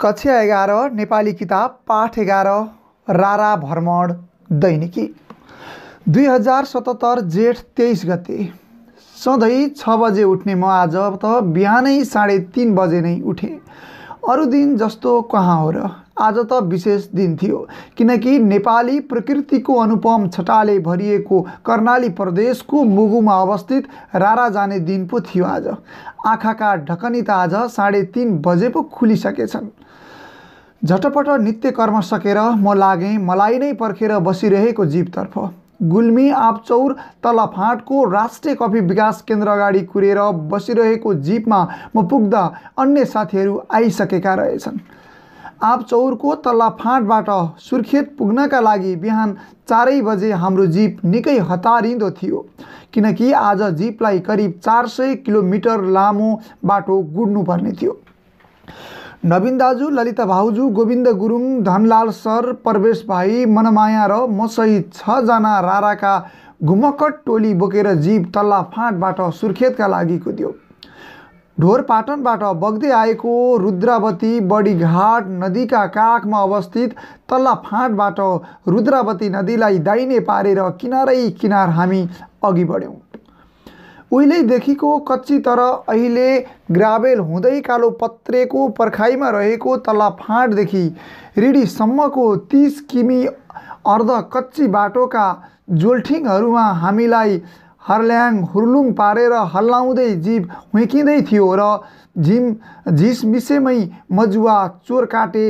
कक्षा एघार नेपाली किताब पाठ एघार रारा भ्रमण दैनिकी दुई हजार सतहत्तर जेठ तेइस गते सधैँ छ बजे उठ्ने म आज त बिहानै साढे तिन बजे नै उठेँ अरू दिन जस्तो कहाँ हो र आज त विशेष दिन थियो किनकि नेपाली प्रकृतिको अनुपम छटाले भरिएको कर्णाली प्रदेशको मुगुमा अवस्थित रारा जाने दिन पो थियो आज आँखाका ढकनी त आज साढे तिन बजे पो खुलिसकेछन् झटपट नित्य कर्म सकेर म लागेँ मलाई नै पर्खेर बसिरहेको जीवतर्फ गुल्मी आपचौर तल फाँटको राष्ट्रिय कफी विकास केन्द्र अगाडि कुरेर बसिरहेको जीपमा म पुग्दा अन्य साथीहरू आइसकेका रहेछन् आपचौरको तल्ला फाँटबाट सुर्खेत पुग्नका लागि बिहान चारै बजे हाम्रो जीप निकै हतारिँदो थियो किनकि आज जिपलाई करिब चार सय किलोमिटर लामो बाटो गुड्नुपर्ने थियो नवीन दाजु ललिता भाउजू गोविन्द गुरुङ धनलाल सर प्रवेश भाइ मनमाया र मसहित छजना राराका घुमकट टोली बोकेर जीव तल्ला फाँटबाट सुर्खेतका लागि कुद्यो ढोरपाटनबाट बग्दै आएको रुद्रावती बडीघाट नदीका काखमा अवस्थित तल्ला फाँटबाट रुद्रावती नदीलाई दाहिने पारेर किनारै किनार हामी अघि बढ्यौँ उहिलेदेखिको कच्ची तर अहिले ग्राभेल हुँदै कालो पत्रेको पर्खाइमा रहेको तल्ला फाँटदेखि रिडीसम्मको तिस किमी अर्ध कच्ची बाटोका जोल्ठिङहरूमा हामीलाई हर्ल्याङ हुर्लुङ पारेर हल्लाउँदै जीव हुँकिँदै थियो र झिम मिसेमै मजुवा चोर काटे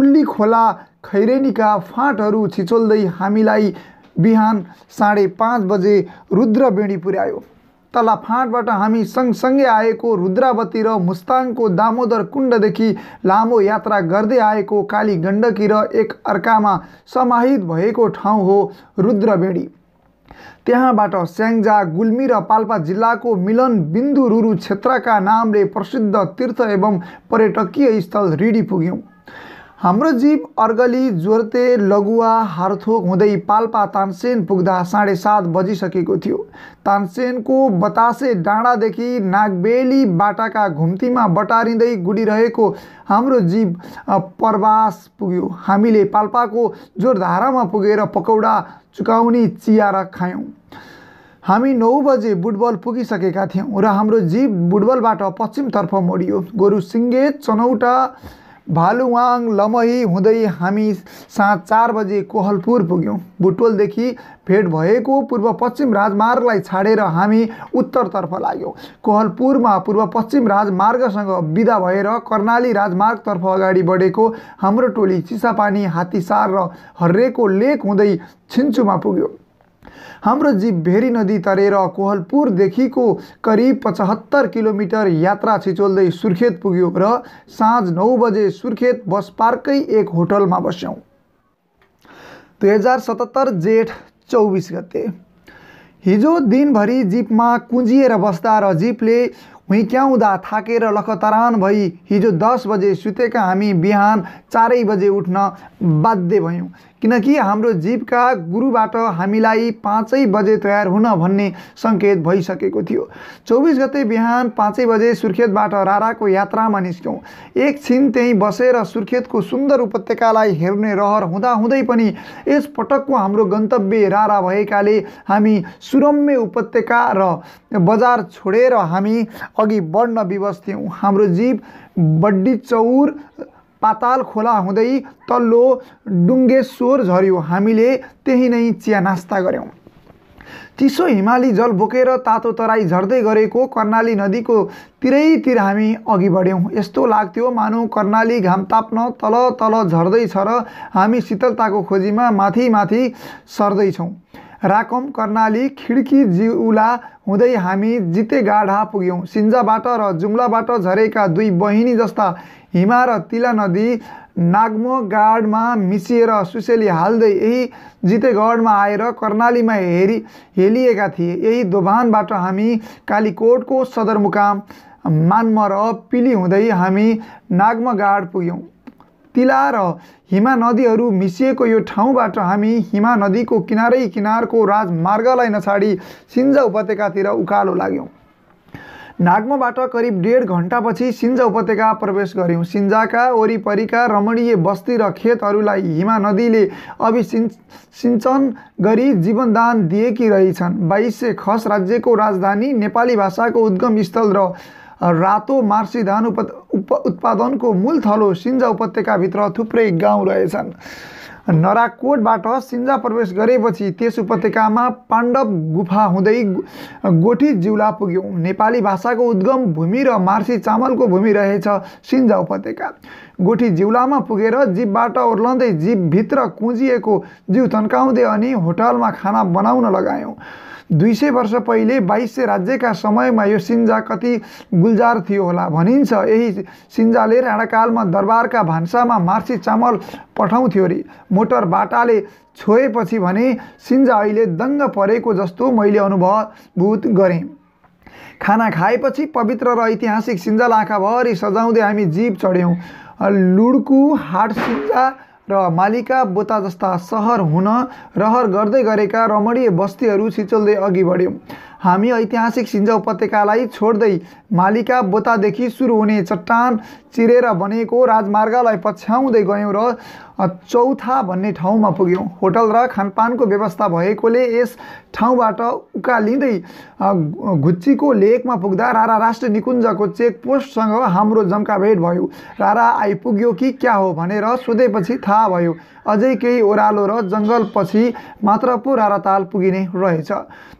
उल्ली खोला खैरेनीका फाँटहरू छिचोल्दै हामीलाई बिहान साढे पाँच बजे रुद्रवेणी पुर्यायो तलाफाँटबाट हामी सँगसँगै आएको रुद्रावती र मुस्ताङको दामोदर कुण्डदेखि लामो यात्रा गर्दै आएको काली गण्डकी र एक अर्कामा समाहित भएको ठाउँ हो रुद्रबेणी त्यहाँबाट स्याङ्जा गुल्मी र पाल्पा जिल्लाको मिलन बिन्दु रुरु क्षेत्रका नामले प्रसिद्ध तीर्थ एवं पर्यटकीय स्थल रिडी पुग्यौँ हाम्रो जीव अर्गली जोर्ते लगुवा हारथोक हुँदै पाल्पा तानसेन पुग्दा साढे सात बजिसकेको थियो तानसेनको बतासे डाँडादेखि नागबेली बाटाका घुम्तीमा बटारिँदै गुडिरहेको हाम्रो जीव प्रवास पुग्यो हामीले पाल्पाको जोरधारामा पुगेर पकौडा चुकाउने चिया र खायौँ हामी नौ बजे बुटबल पुगिसकेका थियौँ र हाम्रो जीव बुटबलबाट पश्चिमतर्फ मोडियो गोरु सिङ्गे चनौटा भालुवाङ लमही हुँदै हामी साँझ चार बजे कोहलपुर पुग्यौँ बुटोलदेखि भेट भएको पूर्व पश्चिम राजमार्गलाई छाडेर हामी उत्तरतर्फ लाग्यौँ कोहलपुरमा पूर्व पश्चिम राजमार्गसँग विदा भएर कर्णाली राजमार्गतर्फ अगाडि बढेको हाम्रो टोली चिसापानी हात्तीसार र हरेको लेक हुँदै छिन्चुमा पुग्यो हाम्रो भेरी नदी तरेर कोहलपुरदेखिको करिब पचहत्तर किलोमिटर यात्रा छिचोल्दै सुर्खेत पुग्यो र साँझ नौ बजे सुर्खेत बस पार्कै एक होटलमा बस्यौँ दुई हजार सतहत्तर जेठ चौबिस गते हिजो दिनभरि जिपमा कुँजिएर बस्दा र जिपले हुइक्याउँदा थाकेर लखतरान भई हिजो दस बजे सुतेका हामी बिहान चारै बजे उठ्न बाध्य भयौँ किनकि हाम्रो जीवका गुरुबाट हामीलाई पाँचै बजे तयार हुन भन्ने सङ्केत भइसकेको थियो चौबिस गते बिहान पाँचै बजे सुर्खेतबाट राराको यात्रामा निस्क्यौँ एकछिन त्यहीँ बसेर सुर्खेतको सुन्दर उपत्यकालाई हेर्ने रहर हुँदाहुँदै पनि यस पटकको हाम्रो गन्तव्य रारा भएकाले हामी सुरम्य उपत्यका र बजार छोडेर हामी अघि बढ्न विवश थियौँ हाम्रो जीव बड्डी चौर पाताल खोला हुँदै तल्लो डुङ्गेश्वर झऱ्यो हामीले त्यही नै चिया नास्ता गऱ्यौँ चिसो हिमाली जल बोकेर तातो तराई झर्दै गरेको कर्णाली नदीको तिरैतिर हामी अघि बढ्यौँ यस्तो लाग्थ्यो मानौँ कर्णाली घाम ताप्न तल तल झर्दैछ र हामी शीतलताको खोजीमा माथि माथि सर्दैछौँ राकम कर्णाली खिड्की जिउला हुँदै हामी जिते गाढा पुग्यौँ सिन्जाबाट र जुम्लाबाट झरेका दुई बहिनी जस्ता हिमा र तिला नदी नाग्मो गाडमा मिसिएर सुसेली हाल्दै यही जितेगढमा आएर कर्णालीमा हेरी हेलिएका थिए यही दोभानबाट हामी कालीकोटको सदरमुकाम मानमर पिली हुँदै हामी नाग्मगाड पुग्यौँ तिला र हिमा नदीहरू मिसिएको यो ठाउँबाट हामी हिमा नदीको किनारै किनारको राजमार्गलाई नछाडी सिन्जा उपत्यकातिर उकालो लाग्यौँ नागमाबाट करिब डेढ घन्टापछि सिन्जा उपत्यका प्रवेश गऱ्यौँ सिन्जाका वरिपरिका रमणीय बस्ती र खेतहरूलाई हिमा नदीले अभिसिन् सिञ्चन गरी जीवनदान दिएकी रहेछन् बाइसे खस राज्यको राजधानी नेपाली भाषाको उद्गम स्थल र रातो मार्सी धान उप उत्पादनको मूल थलो सिन्जा उपत्यकाभित्र थुप्रै गाउँ रहेछन् नराकोटबाट सिन्जा प्रवेश गरेपछि त्यस उपत्यकामा पाण्डव गुफा हुँदै गोठी जिउला पुग्यौँ नेपाली भाषाको उद्गम भूमि र मार्सी चामलको भूमि रहेछ सिन्जा उपत्यका गोठी जिउलामा पुगेर जीवबाट ओर्लँदै जीवभित्र कुँजिएको जिउ तन्काउँदै अनि होटलमा खाना बनाउन लगायौँ दुई सय वर्ष पहिले बाइस सय राज्यका समयमा यो सिन्जा कति गुल्जार थियो होला भनिन्छ यही सिन्जाले राणाकालमा दरबारका भान्सामा मार्सी चामल पठाउँथ्यो अरे मोटर बाटाले छोएपछि भने सिन्जा अहिले दङ्ग परेको जस्तो मैले अनुभवभूत गरेँ खाना खाएपछि पवित्र र ऐतिहासिक सिन्जा लाखाभरि सजाउँदै हामी जीव चढ्यौँ लुड्कु हाट सिन्जा र मालिका बोता जस्ता सहर हुन रहर गर्दै गरेका रमणीय बस्तीहरू छिचल्दै अघि बढ्यौँ हामी ऐतिहासिक सिन्जा उपत्यकालाई छोड्दै मालिका बोतादेखि सुरु हुने चट्टान चिरेर बनेको राजमार्गलाई पछ्याउँदै गयौँ र चौथा भन्ने ठाउँमा पुग्यौँ होटल र खानपानको व्यवस्था भएकोले यस ठाउँबाट उकालिँदै घुच्चीको लेकमा पुग्दा रारा राष्ट्र निकुञ्जको चेकपोस्टसँग हाम्रो जम्का भेट भयो रारा आइपुग्यो कि क्या हो भनेर सोधेपछि थाहा भयो अझै केही ओह्रालो र जङ्गलपछि मात्र पो रारा ताल पुगिने रहेछ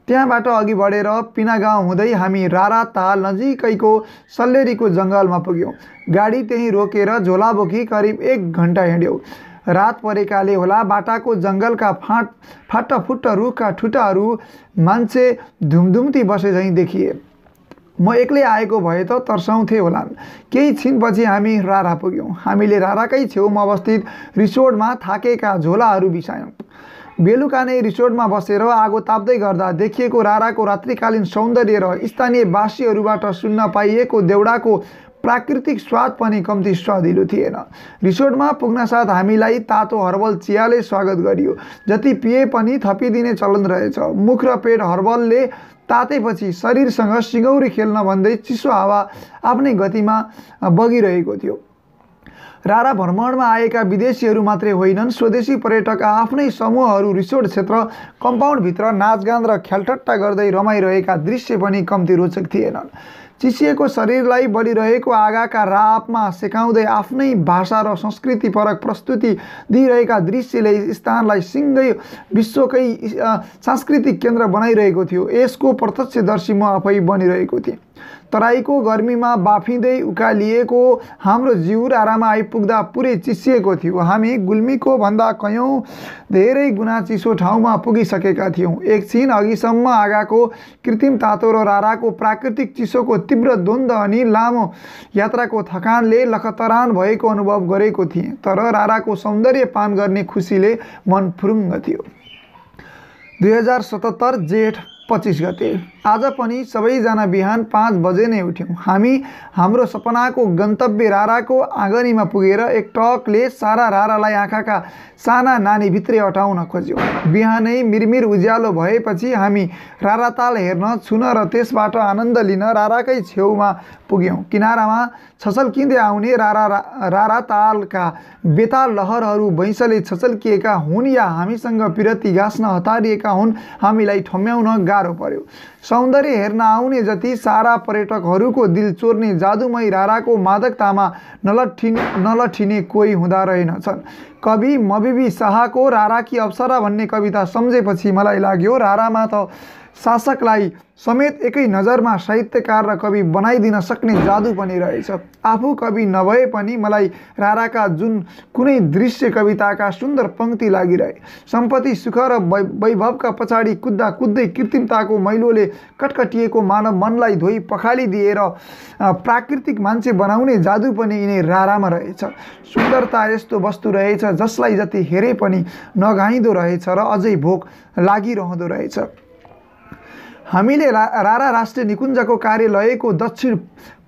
त्यहाँबाट अघि बढेर पिना गाउँ हुँदै हामी रारा ताल नजिक नजिकैको सल्लेरीको जङ्गलमा पुग्यौँ गाडी त्यहीँ रोकेर झोला बोकी करिब एक घन्टा हिँड्यौँ रात परेकाले होला बाटाको जङ्गलका फाँट फाटाफुट रुखका ठुटाहरू मान्छे धुमधुम्ती बसे झैँ देखिए म एक्लै आएको भए त तर्साउँथे होला केही छिनपछि हामी रारा पुग्यौँ हामीले राराकै छेउमा अवस्थित रिसोर्टमा थाकेका झोलाहरू बिसायौँ बेलुका नै रिसोर्टमा बसेर आगो ताप्दै गर्दा देखिएको राराको रात्रिकालीन सौन्दर्य र स्थानीय बासीहरूबाट सुन्न पाइएको देउडाको प्राकृतिक स्वाद पनि कम्ती स्वादिलो थिएन रिसोर्टमा पुग्नसाथ हामीलाई तातो हर्बल चियाले स्वागत गरियो जति पिए पनि थपिदिने चलन रहेछ मुख र पेट हर्बलले तातेपछि शरीरसँग सिँगौरी खेल्न भन्दै चिसो हावा आफ्नै गतिमा बगिरहेको थियो रारा भ्रमणमा आएका विदेशीहरू मात्रै होइनन् स्वदेशी पर्यटक आफ्नै समूहहरू रिसोर्ट क्षेत्र कम्पाउन्डभित्र नाचगान र ख्यालठट्टा गर्दै रमाइरहेका दृश्य पनि कम्ती रोचक थिएनन् चिसिएको शरीरलाई बलिरहेको आगाका रापमा सेकाउँदै आफ्नै भाषा र संस्कृति परक प्रस्तुति दिइरहेका दृश्यले स्थानलाई सिङ्गै विश्वकै सांस्कृतिक केन्द्र बनाइरहेको थियो यसको प्रत्यक्षदर्शी म आफै बनिरहेको थिएँ तराईको गर्मीमा बाफिँदै उकालिएको हाम्रो जिउ रारामा आइपुग्दा पुरै चिसिएको थियो हामी गुल्मीको भन्दा कयौँ धेरै गुना चिसो ठाउँमा पुगिसकेका थियौँ एकछिन अघिसम्म आगाको कृत्रिम तातो र राराको प्राकृतिक चिसोको तीव्र द्वन्द्व अनि लामो यात्राको थकानले लखतरान भएको अनुभव गरेको थिएँ तर राराको सौन्दर्य पान गर्ने खुसीले मन फुरुङ्ग थियो दुई हजार सतहत्तर जेठ पच्चिस गते आज पनि सबैजना बिहान पाँच बजे नै उठ्यौँ हामी हाम्रो सपनाको गन्तव्य राराको आँगनीमा पुगेर एक टकले सारा रारालाई आँखाका साना नानी भित्रै अटाउन खोज्यौँ बिहानै मिरमिर उज्यालो भएपछि हामी राराताल हेर्न छुन र त्यसबाट आनन्द लिन राराकै छेउमा पुग्यौँ किनारामा छचल्किँदै आउने रारा रारातालका बेताल लहरहरू भैँसले छछल्किएका हुन् या हामीसँग पिरती गाँस्न हतारिएका हुन् हामीलाई ठम्याउन गा गाह्रो पर्यो सौन्दर्य हेर्न आउने जति सारा पर्यटकहरूको दिल चोर्ने जादुमय राराको मादकतामा नलठिने नलठिने कोही हुँदा रहेनछन् कवि मबिबी शाहको रारा कि अप्सरा भन्ने कविता सम्झेपछि मलाई लाग्यो रारामा त शासकलाई समेत एकै नजरमा साहित्यकार र कवि बनाइदिन सक्ने जादु पनि रहेछ आफू कवि नभए पनि मलाई राराका जुन कुनै दृश्य कविताका सुन्दर पङ्क्ति लागिरहे सम्पत्ति सुख र वै वैभवका पछाडि कुद्दा कुद्दै कृत्रिमताको मैलोले कटकटिएको मानव मनलाई धोइ पखालिदिएर प्राकृतिक मान्छे बनाउने जादु पनि यिनै रारामा रहेछ सुन्दरता यस्तो वस्तु रहेछ जसलाई जति हेरे पनि नगाइँदो रहेछ र अझै भोक लागिरहँदो रहेछ हामीले रा रारा राष्ट्रिय निकुञ्जको कार्यालयको दक्षिण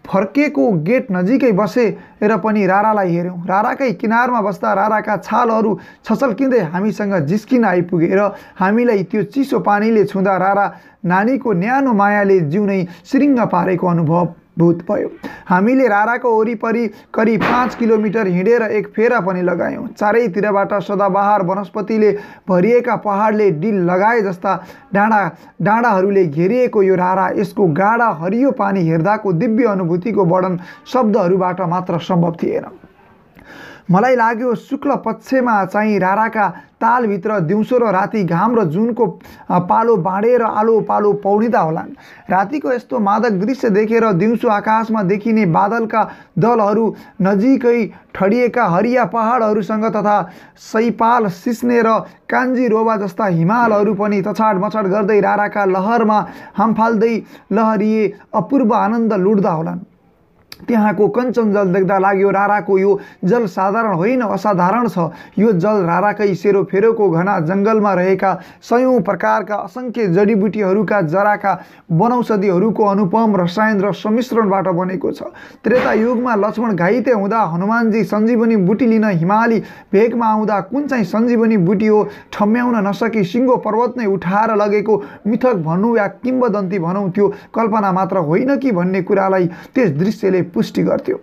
फर्केको गेट नजिकै बसेर पनि रारालाई हेऱ्यौँ राराकै किनारमा बस्दा राराका छालहरू छचल्किँदै हामीसँग जिस्किन आइपुगे र हामीलाई त्यो चिसो पानीले छुँदा रारा नानीको न्यानो मायाले जिउ नै सिरिङ्ग पारेको अनुभव भूत भयो हामीले राराको वरिपरि करिब पाँच किलोमिटर हिँडेर एक फेरा पनि लगायौँ चारैतिरबाट सदाबहार वनस्पतिले भरिएका पहाडले डिल लगाए जस्ता डाँडा डाँडाहरूले घेरिएको यो रारा यसको गाढा हरियो पानी हेर्दाको दिव्य अनुभूतिको वर्णन शब्दहरूबाट मात्र सम्भव थिएन मलाई लाग्यो शुक्ल पक्षमा चाहिँ राराका तालभित्र दिउँसो र राति घाम र जुनको पालो बाँडेर आलो पालो पौडिँदा होलान् रातिको यस्तो मादक दृश्य देखेर दिउँसो आकाशमा देखिने बादलका दलहरू नजिकै ठडिएका हरिया पहाडहरूसँग तथा सैपाल सिस्ने र रोबा जस्ता हिमालहरू पनि तछाड मछाड गर्दै राराका लहरमा हामफाल्दै लहरिए अपूर्व आनन्द लुट्दा होलान् त्यहाँको कञ्चन जल देख्दा लाग्यो राराको यो जल साधारण होइन असाधारण छ यो जल राराकै सेरोफेरोको घना जङ्गलमा रहेका सयौँ प्रकारका असङ्ख्य जडीबुटीहरूका जराका वनौषधिहरूको अनुपम रसायन र सम्मिश्रणबाट बनेको छ त्रेता युगमा लक्ष्मण घाइते हुँदा हनुमानजी सञ्जीवनी बुटी लिन हिमाली भेगमा आउँदा कुन चाहिँ सञ्जीवनी बुटी हो ठम्याउन नसकी सिङ्गो पर्वत नै उठाएर लगेको मिथक भनौँ या किम्बदन्ती भनौँ त्यो कल्पना मात्र होइन कि भन्ने कुरालाई त्यस दृश्यले पुष्टि गर्थ्यो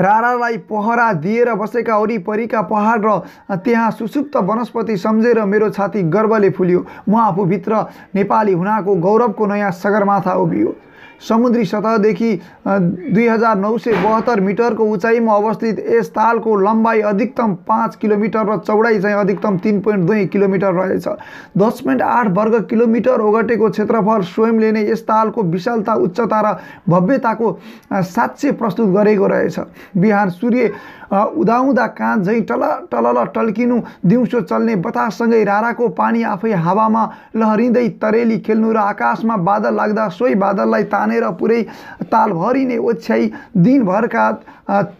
रारालाई पहरा दिएर बसेका वरिपरिका पहाड र त्यहाँ सुसुप्त वनस्पति सम्झेर मेरो छाती गर्वले फुल्यो म आफूभित्र नेपाली हुनाको गौरवको नयाँ सगरमाथा उभियो समुद्री सतहदेखि दुई हजार नौ सय बहत्तर मिटरको उचाइमा अवस्थित यस तालको लम्बाइ अधिकतम पाँच किलोमिटर र चौडाइ चाहिँ अधिकतम तिन पोइन्ट दुई किलोमिटर रहेछ दस पोइन्ट आठ वर्ग किलोमिटर ओगटेको क्षेत्रफल स्वयंले नै यस तालको विशालता उच्चता र भव्यताको साक्ष्य प्रस्तुत गरेको रहेछ बिहान सूर्य उदाउँदा काँध झैँ टल टलल टल्किनु दिउँसो चल्ने बतासँगै राराको पानी आफै हावामा लहरिँदै तरेली खेल्नु र आकाशमा बादल लाग्दा सोही बादललाई तानेर पुरै तालभरि नै ओछ्याई दिनभरका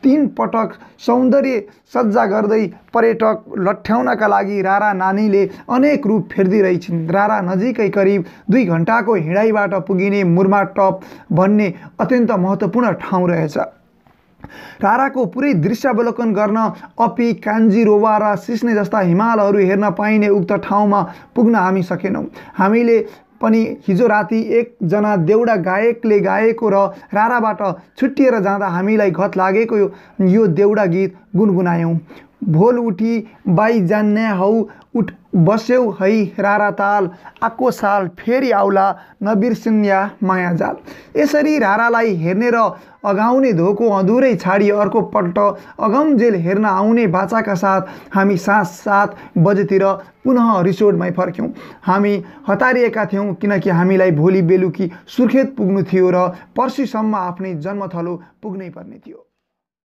तिन पटक सौन्दर्य सज्जा गर्दै पर्यटक लठ्याउनका लागि रारा नानीले अनेक रूप फेर्दिरहेछन् रारा नजिकै करिब दुई घन्टाको हिँडाइबाट पुगिने मुर्मा टप भन्ने अत्यन्त महत्त्वपूर्ण ठाउँ रहेछ राराको पुरै दृश्यावलोकन गर्न अपी कान्जी रोवा र सिस्ने जस्ता हिमालहरू हेर्न पाइने उक्त ठाउँमा पुग्न हामी सकेनौँ हामीले पनि हिजो राति एकजना देउडा गायकले गाएको र राराबाट छुट्टिएर जाँदा हामीलाई घत लागेको यो देउडा गीत गुनगुनायौँ भोल उठी बाई जान्ने हौ उठ बस्यौ है रारा ताल आको साल फेरि आउला नबिर्सिन्या जाल यसरी रारालाई हेर्ने र अघाउने धोको अधुरै छाडी अर्को पल्ट जेल हेर्न आउने बाचाका साथ हामी साँझ सात बजेतिर पुनः रिसोर्टमै फर्क्यौँ हामी हतारिएका थियौँ किनकि हामीलाई भोलि बेलुकी सुर्खेत पुग्नु थियो र पर्सिसम्म आफ्नै जन्मथलो पुग्नै पर्ने थियो